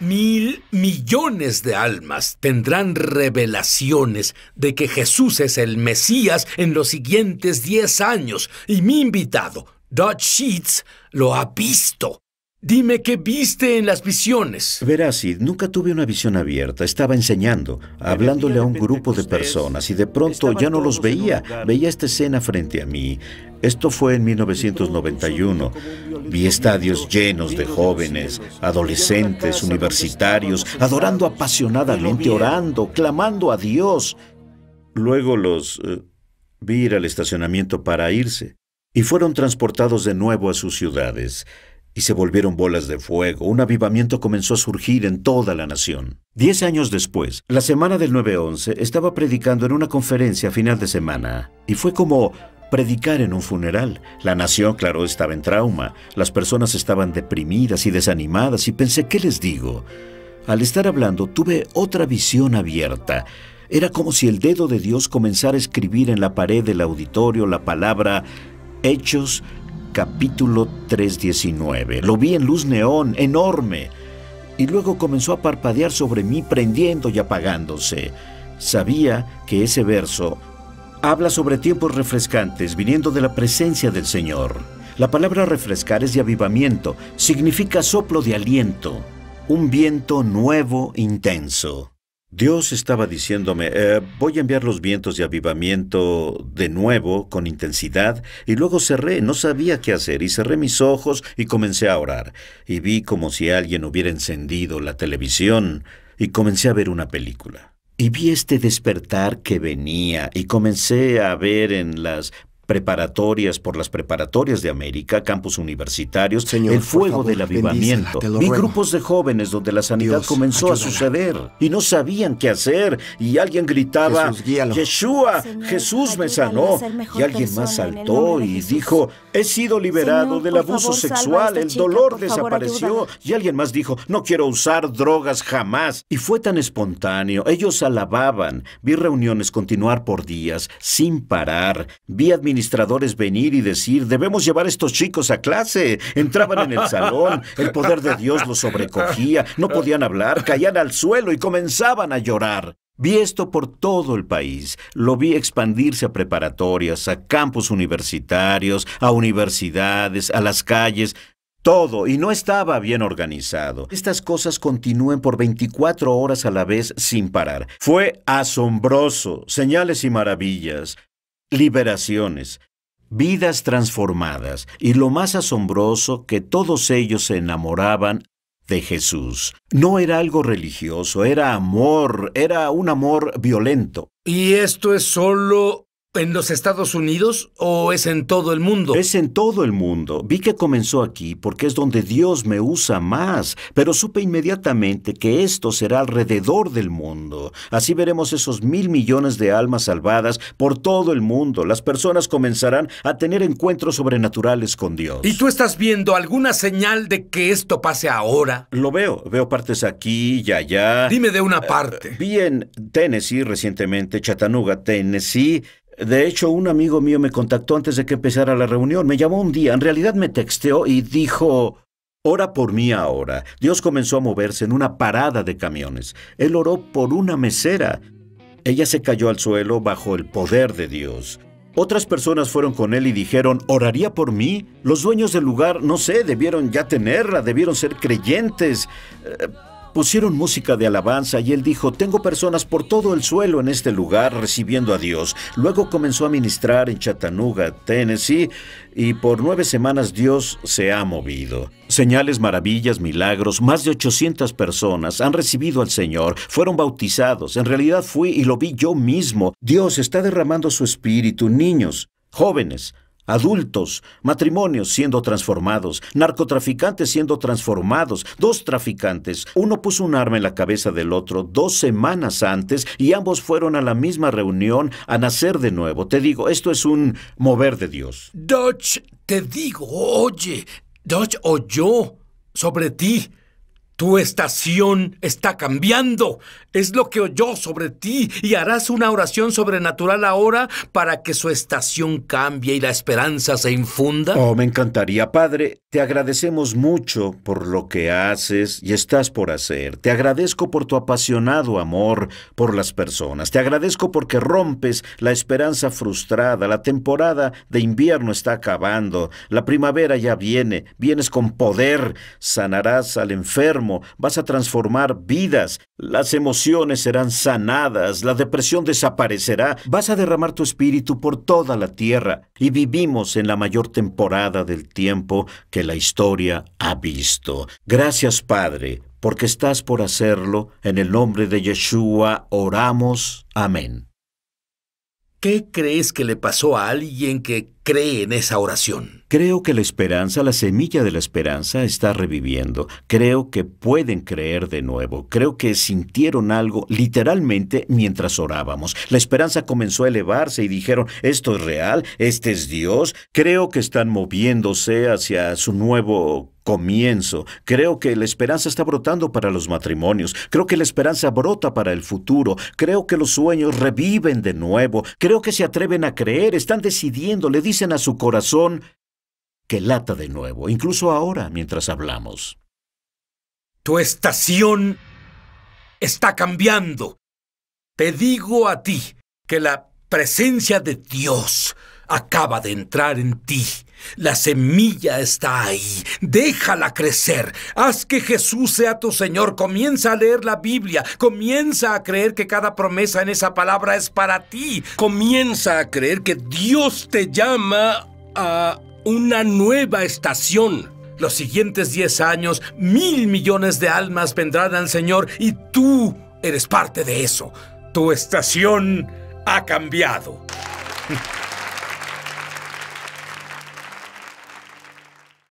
Mil millones de almas tendrán revelaciones de que Jesús es el Mesías en los siguientes 10 años y mi invitado, Dutch Sheets, lo ha visto. Dime qué viste en las visiones. Verás, nunca tuve una visión abierta. Estaba enseñando, hablándole a un grupo de personas y de pronto ya no los veía. Veía esta escena frente a mí. Esto fue en 1991. Vi estadios llenos de jóvenes, adolescentes, universitarios, adorando apasionadamente, orando, clamando a Dios. Luego los eh, vi ir al estacionamiento para irse y fueron transportados de nuevo a sus ciudades y se volvieron bolas de fuego. Un avivamiento comenzó a surgir en toda la nación. Diez años después, la semana del 9-11, estaba predicando en una conferencia a final de semana y fue como predicar en un funeral. La nación, claro, estaba en trauma, las personas estaban deprimidas y desanimadas y pensé, ¿qué les digo? Al estar hablando tuve otra visión abierta. Era como si el dedo de Dios comenzara a escribir en la pared del auditorio la palabra Hechos capítulo 3.19. Lo vi en luz neón, enorme, y luego comenzó a parpadear sobre mí prendiendo y apagándose. Sabía que ese verso habla sobre tiempos refrescantes viniendo de la presencia del Señor. La palabra refrescar es de avivamiento, significa soplo de aliento, un viento nuevo intenso. Dios estaba diciéndome, eh, voy a enviar los vientos de avivamiento de nuevo, con intensidad, y luego cerré, no sabía qué hacer, y cerré mis ojos y comencé a orar, y vi como si alguien hubiera encendido la televisión, y comencé a ver una película y vi este despertar que venía y comencé a ver en las preparatorias por las preparatorias de América, campus universitarios, el fuego del avivamiento. Vi grupos de jóvenes donde la sanidad comenzó a suceder y no sabían qué hacer y alguien gritaba, Jesús, Yeshua, Jesús me sanó. Y alguien más saltó y dijo, he sido liberado del abuso sexual, el dolor desapareció. y alguien más dijo, no quiero usar drogas jamás. Y fue tan espontáneo, ellos alababan. Vi reuniones continuar por días, sin parar. Vi administración administradores venir y decir, debemos llevar a estos chicos a clase. Entraban en el salón, el poder de Dios los sobrecogía, no podían hablar, caían al suelo y comenzaban a llorar. Vi esto por todo el país, lo vi expandirse a preparatorias, a campus universitarios, a universidades, a las calles, todo, y no estaba bien organizado. Estas cosas continúen por 24 horas a la vez sin parar. Fue asombroso, señales y maravillas liberaciones, vidas transformadas y lo más asombroso que todos ellos se enamoraban de Jesús. No era algo religioso, era amor, era un amor violento. Y esto es solo ¿En los Estados Unidos o es en todo el mundo? Es en todo el mundo. Vi que comenzó aquí porque es donde Dios me usa más, pero supe inmediatamente que esto será alrededor del mundo. Así veremos esos mil millones de almas salvadas por todo el mundo. Las personas comenzarán a tener encuentros sobrenaturales con Dios. ¿Y tú estás viendo alguna señal de que esto pase ahora? Lo veo. Veo partes aquí y allá. Dime de una eh, parte. vi en Tennessee recientemente, Chattanooga, Tennessee de hecho, un amigo mío me contactó antes de que empezara la reunión. Me llamó un día, en realidad me texteó y dijo, Ora por mí ahora. Dios comenzó a moverse en una parada de camiones. Él oró por una mesera. Ella se cayó al suelo bajo el poder de Dios. Otras personas fueron con él y dijeron, ¿oraría por mí? Los dueños del lugar, no sé, debieron ya tenerla, debieron ser creyentes. Eh, Pusieron música de alabanza y él dijo, tengo personas por todo el suelo en este lugar recibiendo a Dios. Luego comenzó a ministrar en Chattanooga, Tennessee, y por nueve semanas Dios se ha movido. Señales, maravillas, milagros, más de 800 personas han recibido al Señor, fueron bautizados, en realidad fui y lo vi yo mismo. Dios está derramando su espíritu, niños, jóvenes, adultos, matrimonios siendo transformados, narcotraficantes siendo transformados, dos traficantes. Uno puso un arma en la cabeza del otro dos semanas antes y ambos fueron a la misma reunión a nacer de nuevo. Te digo, esto es un mover de Dios. Dodge, te digo, oye, Dodge oyó sobre ti. Tu estación está cambiando. Es lo que oyó sobre ti y harás una oración sobrenatural ahora para que su estación cambie y la esperanza se infunda. Oh, me encantaría, Padre. Te agradecemos mucho por lo que haces y estás por hacer. Te agradezco por tu apasionado amor por las personas. Te agradezco porque rompes la esperanza frustrada. La temporada de invierno está acabando. La primavera ya viene. Vienes con poder. Sanarás al enfermo vas a transformar vidas, las emociones serán sanadas, la depresión desaparecerá, vas a derramar tu espíritu por toda la tierra y vivimos en la mayor temporada del tiempo que la historia ha visto. Gracias Padre, porque estás por hacerlo, en el nombre de Yeshua oramos, amén. ¿Qué crees que le pasó a alguien que cree en esa oración? Creo que la esperanza, la semilla de la esperanza está reviviendo. Creo que pueden creer de nuevo. Creo que sintieron algo literalmente mientras orábamos. La esperanza comenzó a elevarse y dijeron, esto es real, este es Dios. Creo que están moviéndose hacia su nuevo comienzo. Creo que la esperanza está brotando para los matrimonios. Creo que la esperanza brota para el futuro. Creo que los sueños reviven de nuevo. Creo que se atreven a creer, están decidiendo, le dicen a su corazón que lata de nuevo, incluso ahora mientras hablamos. Tu estación está cambiando. Te digo a ti que la presencia de Dios acaba de entrar en ti la semilla está ahí. Déjala crecer. Haz que Jesús sea tu Señor. Comienza a leer la Biblia. Comienza a creer que cada promesa en esa palabra es para ti. Comienza a creer que Dios te llama a una nueva estación. Los siguientes 10 años, mil millones de almas vendrán al Señor y tú eres parte de eso. Tu estación ha cambiado.